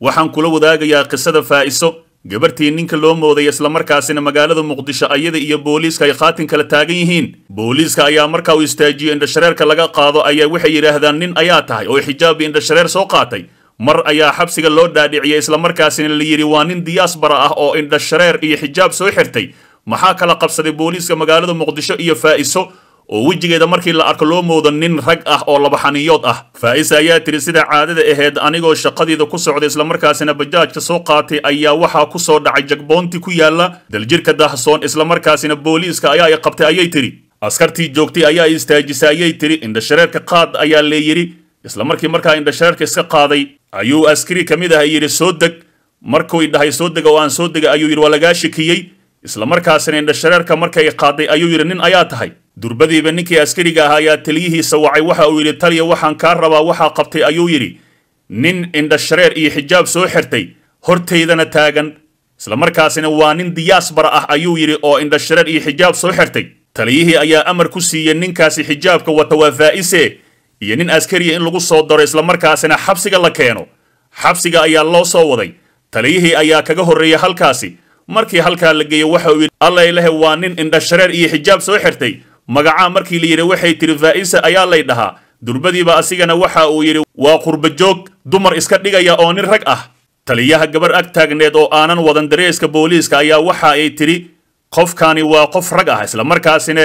waxaan kula wadaagayaa qisada faa'iso gabartii ninka loo mooday markaasina magaalada muqdisho ayada iyo booliiska ay khaatin kala taagan yihiin booliiska ayaa marka uu istaajiyo indhashareerka laga qaado ayaa waxay yidhaahdaan nin ayaa tahay oo xijaab iyo indhashareer soo qaatay mar ayaa xabsiga loo dhaadhiciyay markaasina la yidhi waa nin diyaasbara ah oo indhashareer iyo xijaab soo xirtay maxaa kala qabsaday booliiska magaalada muqdisho iyo faa'iso oo wejigeeda markii la arko loo moodo nin rag ah oo labaxaniyood ah faa'isa ayaa tiri sida caadada ahayd anigoo shaqadiida ku socda islamarkaasina bajaajka soo qaatay ayaa waxaa ku soo dhacay jagboonti ku yaalla daljirka dahsoon islamarkaasina booliiska ayaa i qabtay ayay tidhi askartii joogtay ayaa istaajisay ayay tidhi indhashareerka qaad ayaa leeyidhi islamarkii markaa indhashareerka iska qaaday ayuu askari ka mid ah yidhi soo deg markuu idhahay soo dega oo aan soo dega ayuu yidhi waa lagaa shakiyey islamarkaasina indhashareerka markay qaaday ayuu yidhi nin ayaa tahay durbadiiba ninkii askariga ahaa ayaa taliyihiisa wacay waxa uu yidhi taliya waxaan kaa rabaa waxaa qabtay ayuu yidhi nin indhashareer iyo xijaab soo xirtay hortaydana taagan islamarkaasina waa nin diyaasbar ah ayuu yidhi oo indhashareer iyo xijaab soo xirtay taliyihii ayaa amar ku siiyey ninkaasi xijaabka wata waa faa'ise iyo nin askariya in lagu soo daro islamarkaasina xabsiga la keeno xabsiga ayaa loo soo waday taliyihii ayaa kaga horreeyey halkaasi markii halkaa la geeyo waxa uu yidhi alla ilahe waa nin indhashareer iyo xijaab soo xirtay magacaa markii la yidhi waxay tidhi vaa'isa ayaa lay dhahaa durbadiiba asigana waxa uu yidhi waa qurbajoog dumar iska dhigaya oo nin rag ah taliyaha gabar ag taagneed oo aanan wadan dareeska booliiska ayaa waxa ay tidhi qofkani waa qof rag ah isla islamarkaasina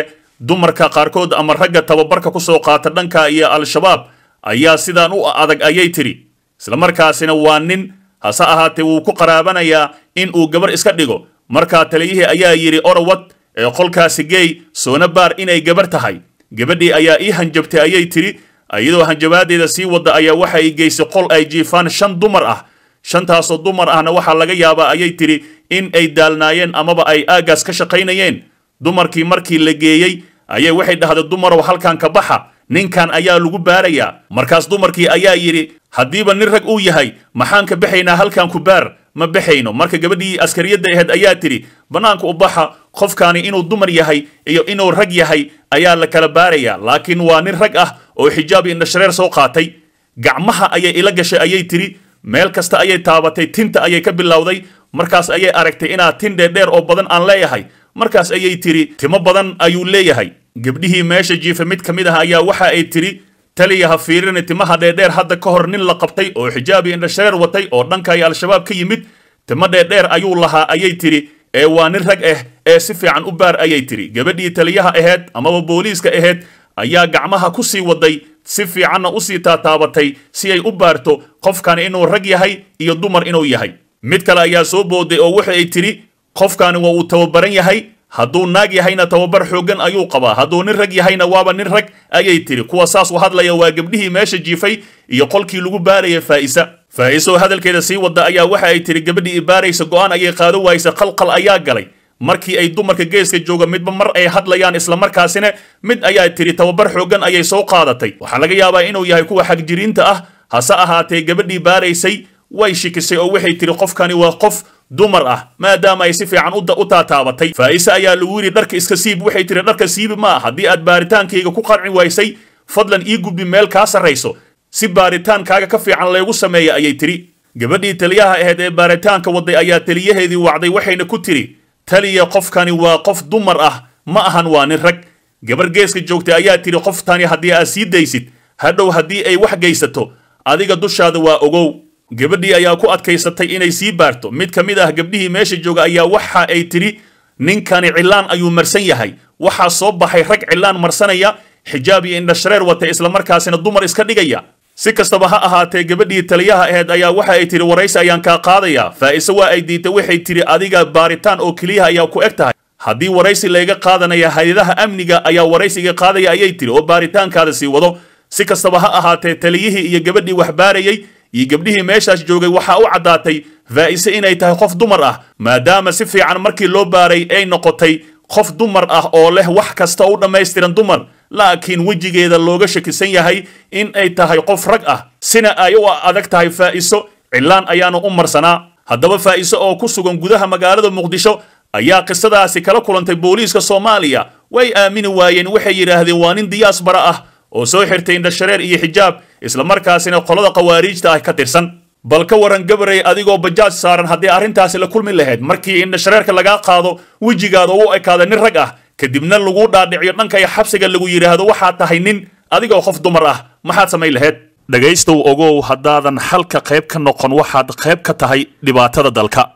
dumarka qaarkood ama ragga tababarka ku soo qaata dhanka iyo al-shabaab ayaa sidaan u adag ayay tidhi isla markaasina waa nin hase ahaatee wuu ku qaraabanayaa in uu gabar iska dhigo markaa taliyihii ayaa yidhi orowad ee qolkaasi geey soona baar inay gabar tahay gabadhii ayaa ii hanjabtay ayay tidhi iyadoo hanjabaadeeda sii wadda ayaa waxa ay geysay qol ay jiifaan shan dumar ah shantaasoo dumar ahna waxaa laga yaabaa ayay tidhi in ay daalnaayeen amaba ay aaggaas ka shaqaynayeen dumarkii markii la geeyey ayay waxay dhahday dumarow halkan ka baxa ninkan ayaa lagu baarayaa markaas dumarkii ayaa yidhi haddiiba nin rag uu yahay maxaan ka baxaynaa halkan ku baar ma baxayno marka gabadhii askariyadda ahayd ayaa tidhi bannaanka u baxa qofkaani inuu dumar yahay iyo inuu rag yahay ayaa la kala baarayaa laakiin waa nin rag ah oo xijaab indha shareer soo qaatay gacmaha ayay ila gashay ayay tidhi meel kasta ayay taabatay tinta ayay ka bilowday markaas ayay aragtay inaad tin dheerdheer oo badan aan leeyahay markaas ayay tidhi timo badan ayuu leeyahay gabdhihii meesha jiifa mid ka mid ah ayaa waxa ay tidhi taliya ha fiirina timaha dheerdheer hadda ka hor nin la qabtay oo xijaabi indhashareer watay oo dhankay al-shabaab ka yimid timo dheerdheer ayuu lahaa ayay tidhi ee waa nin rag ah ee si fiican u baar ayay tidhi gabadhii taliyaha aheed amaba booliiska aheed ayaa gacmaha ku sii waday si fiicanna usii taataabatay si ay u baarto qofkani inuu rag yahay iyo dumar inuu yahay mid kale ayaa soo booday oo waxa ay tidhi qofkani waa uu tababaran yahay hadduu naag yahayna tababar xooggan ayuu qabaa hadduu nin rag yahayna waaba nin rag ayay tiri kuwa saas u hadlaya waa gabdhihii meesha jiifay iyo qolkii lagu baaraya faa'isa faa'iso hadalkeeda sii wadda ayaa waxa ay tiri gabadhii ibaaraysa go'aan ayay qaado waaysa qalqal ayaa galay markii ay dumarka geeska jooga midba mar ay hadlayaan islamarkaasina mid ayaa tiri tababar xooggan ayay soo qaadatay waxaa laga yaabaa inuu yahay kuwa xagjiriinta ah hase ahaatee gabadhii baaraysay way shikisay oo waxay tiri qofkani waa qof dumar ah maadaama ay si fiican u taataabatay faa'ise ayaa lagu yidhi dharka iska siib waxay tiri dharka siibi maa haddii aad baaritaankayga ku qanci waysay fadlan ii gudbi meel kaa sarrayso si baaritaankaaga ka fiican laygu sameeya ayay tidhi gabadhii taliyaha ahayd ee baaritaanka waday ayaa taliyaheedii wacday waxayna ku tidhi taliya qofkani waa qof dumar ah ma ahan waa nin rag gabar geeska joogtay ayaa tidhi qoftani haddii aad sii daysid hadhow haddii ay wax gaysato adiga dushaada waa ogow gabadhii ayaa ku adkaysatay inay sii baarto mid ka mid ah gabdhihii meesha jooga ayaa waxa ay tidhi ninkani cilaan ayuu marsan yahay waxaa soo baxay rag cilaan marsanaya xijaab iyo indhashareer wata islamarkaasina dumar iska dhigaya si kastaba ha ahaatee gabadhii taliyaha aheyd ayaa waxa ay tidhi waraysi ayaan kaa qaadayaa faa'ise waa ay diitay waxay tidhi adiga baaritaan oo keliyaha ayaa ku eg tahay haddii waraysi layga qaadanaya hay-adaha amniga ayaa waraysiga qaadaya ayay tidhi oo baaritaankaada sii wado si kastaba ha ahaatee taliyihii iyo gabadhii wax baarayey iyo gabdhihii meeshaas joogay waxaa u caddaatay vaa'ise inay tahay qof dumar ah maadaama si fiican markii loo baaray ay noqotay qof dumar ah oo leh wax kasta u dhammaystiran dumar laakiin wejigeeda looga shakisan yahay in ay tahay qof rag ah sina ay u adag tahay faa'iso cillaan ayaanu u marsanaa haddaba faa'iso oo ku sugan gudaha magaalada muqdisho ayaa qisadaasi kala kulantay booliiska soomaaliya way aamini waayeen waxay yidhaahdeen waa nin diyaasbara ah oo soo xirtay indhashareer iyo xijaab isla markaasina qolada khawaariijta ah ka tirsan bal ka waran gabaray adigoo bajaaj saaran haddii arrintaasi la kulmi lahayd markii indha lagaa qaado wejigaada u ekaada nin rag ah kadibna laguu dhaadhiciyo dhankaya xabsiga lagu yidhaahdo waxaad tahay nin adigoo qof dumar ah maxaad samayn lahayd dhegaystow ogow haddaadan xalka qayb ka noqon waxaad qayb ka tahay dhibaatada dalka